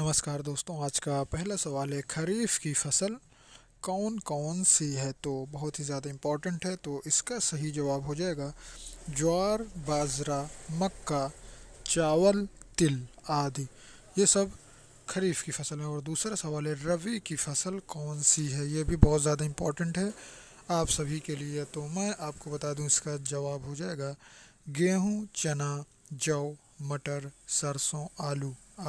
नमस्कार दोस्तों आज का पहला सवाल है खरीफ की फसल कौन कौन सी है तो बहुत ही ज़्यादा इम्पोर्टेंट है तो इसका सही जवाब हो जाएगा ज्वार बाजरा मक्का चावल तिल आदि ये सब खरीफ की फसल है और दूसरा सवाल है रवि की फसल कौन सी है ये भी बहुत ज़्यादा इम्पोर्टेंट है आप सभी के लिए तो मैं आपको बता दूं इसका जवाब हो जाएगा गेहूँ चना जौ मटर सरसों आलू